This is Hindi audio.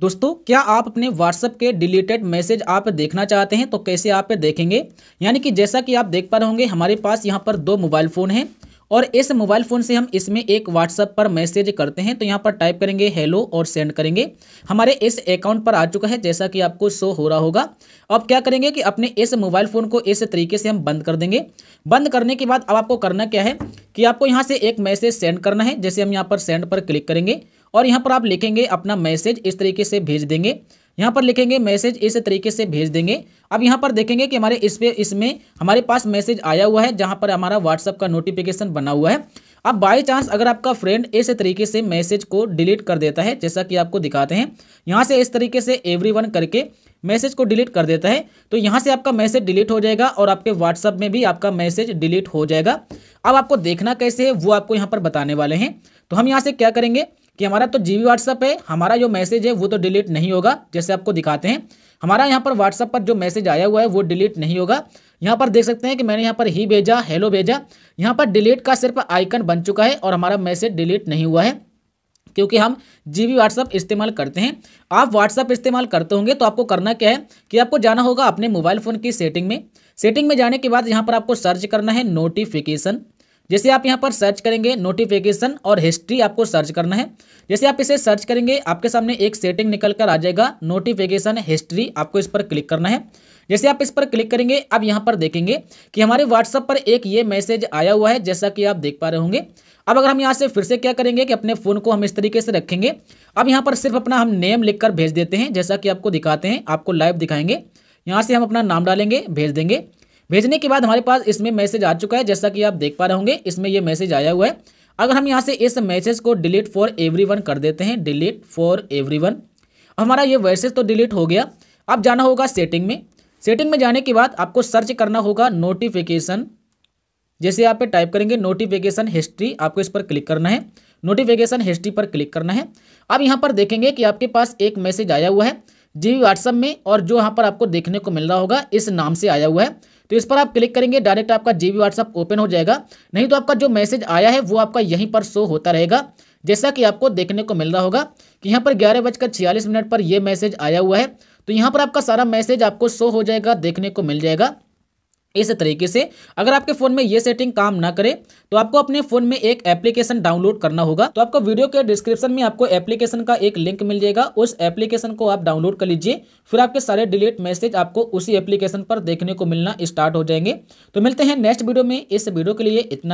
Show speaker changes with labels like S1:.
S1: दोस्तों क्या आप अपने व्हाट्सएप के डिलीटेड मैसेज आप देखना चाहते हैं तो कैसे आप देखेंगे यानी कि जैसा कि आप देख पा रहे होंगे हमारे पास यहाँ पर दो मोबाइल फ़ोन हैं और इस मोबाइल फ़ोन से हम इसमें एक व्हाट्सअप पर मैसेज करते हैं तो यहाँ पर टाइप करेंगे हेलो और सेंड करेंगे हमारे इस अकाउंट पर आ चुका है जैसा कि आपको शो हो रहा होगा अब क्या करेंगे कि अपने इस मोबाइल फ़ोन को इस तरीके से हम बंद कर देंगे बंद करने के बाद अब आपको करना क्या है कि आपको यहाँ से एक मैसेज सेंड करना है जैसे हम यहाँ पर सेंड पर क्लिक करेंगे और यहाँ पर आप लिखेंगे अपना मैसेज इस तरीके से भेज देंगे यहाँ पर लिखेंगे मैसेज इस तरीके से भेज देंगे अब यहाँ पर देखेंगे कि हमारे इस पे इसमें हमारे पास मैसेज आया हुआ है जहाँ पर हमारा व्हाट्सअप का नोटिफिकेशन बना हुआ है अब बाय चांस अगर आपका फ्रेंड इस तरीके से मैसेज को डिलीट कर देता है जैसा कि आपको दिखाते हैं यहाँ से इस तरीके से एवरी करके मैसेज को डिलीट कर देता है तो यहाँ से आपका मैसेज डिलीट हो जाएगा और आपके व्हाट्सअप में भी आपका मैसेज डिलीट हो जाएगा अब आपको देखना कैसे है वो आपको यहाँ पर बताने वाले हैं तो हम यहाँ से क्या करेंगे कि हमारा तो जी बी व्हाट्सअप है हमारा जो मैसेज है वो तो डिलीट नहीं होगा जैसे आपको दिखाते हैं हमारा यहाँ पर व्हाट्सअप पर जो मैसेज आया हुआ है वो डिलीट नहीं होगा यहाँ पर देख सकते हैं कि मैंने यहाँ पर ही भेजा हेलो भेजा यहाँ पर डिलीट का सिर्फ आइकन बन चुका है और हमारा मैसेज डिलीट नहीं हुआ है क्योंकि हम जी बी व्हाट्सअप इस्तेमाल करते हैं आप व्हाट्सअप इस्तेमाल करते होंगे तो आपको करना क्या है कि आपको जाना होगा अपने मोबाइल फ़ोन की सेटिंग में सेटिंग में जाने के बाद यहाँ पर आपको सर्च करना है नोटिफिकेशन जैसे आप यहाँ पर सर्च करेंगे नोटिफिकेशन और हिस्ट्री आपको सर्च करना है जैसे आप इसे सर्च करेंगे आपके सामने एक सेटिंग निकल कर आ जाएगा नोटिफिकेशन हिस्ट्री आपको इस पर क्लिक करना है जैसे आप इस पर क्लिक करेंगे अब यहाँ पर देखेंगे कि हमारे व्हाट्सअप पर एक ये मैसेज आया हुआ है जैसा कि आप देख पा रहे होंगे अब अगर हम यहाँ से फिर से क्या करेंगे कि अपने फ़ोन को हम इस तरीके से रखेंगे अब यहाँ पर सिर्फ अपना हम नेम लिखकर भेज देते हैं जैसा कि आपको दिखाते हैं आपको लाइव दिखाएंगे यहाँ से हम अपना नाम डालेंगे भेज देंगे भेजने के बाद हमारे पास इसमें मैसेज आ चुका है जैसा कि आप देख पा रहे होंगे इसमें यह मैसेज आया हुआ है अगर हम यहाँ से इस मैसेज को डिलीट फॉर एवरी कर देते हैं डिलीट फॉर एवरी हमारा ये वैसेज तो डिलीट हो गया अब जाना होगा सेटिंग में सेटिंग में जाने के बाद आपको सर्च करना होगा नोटिफिकेशन जैसे आप पे टाइप करेंगे नोटिफिकेशन हिस्ट्री आपको इस पर क्लिक करना है नोटिफिकेशन हिस्ट्री पर क्लिक करना है अब यहाँ पर देखेंगे कि आपके पास एक मैसेज आया हुआ है जी व्हाट्सअप में और जो यहाँ पर आपको देखने को मिल रहा होगा इस नाम से आया हुआ है तो इस पर आप क्लिक करेंगे डायरेक्ट आपका जी व्हाट्सअप ओपन हो जाएगा नहीं तो आपका जो मैसेज आया है वो आपका यहीं पर शो होता रहेगा जैसा कि आपको देखने को मिल रहा होगा कि यहाँ पर ग्यारह बजकर छियालीस मिनट पर यह मैसेज आया हुआ है तो यहाँ पर आपका सारा मैसेज आपको शो हो जाएगा देखने को मिल जाएगा इस तरीके से अगर आपके फ़ोन में ये सेटिंग काम ना करे तो आपको अपने फ़ोन में एक एप्लीकेशन डाउनलोड करना होगा तो आपको वीडियो के डिस्क्रिप्शन में आपको एप्लीकेशन का एक लिंक मिल जाएगा उस एप्लीकेशन को आप डाउनलोड कर लीजिए फिर आपके सारे डिलीट मैसेज आपको उसी एप्लीकेशन पर देखने को मिलना स्टार्ट हो जाएंगे तो मिलते हैं नेक्स्ट वीडियो में इस वीडियो के लिए इतना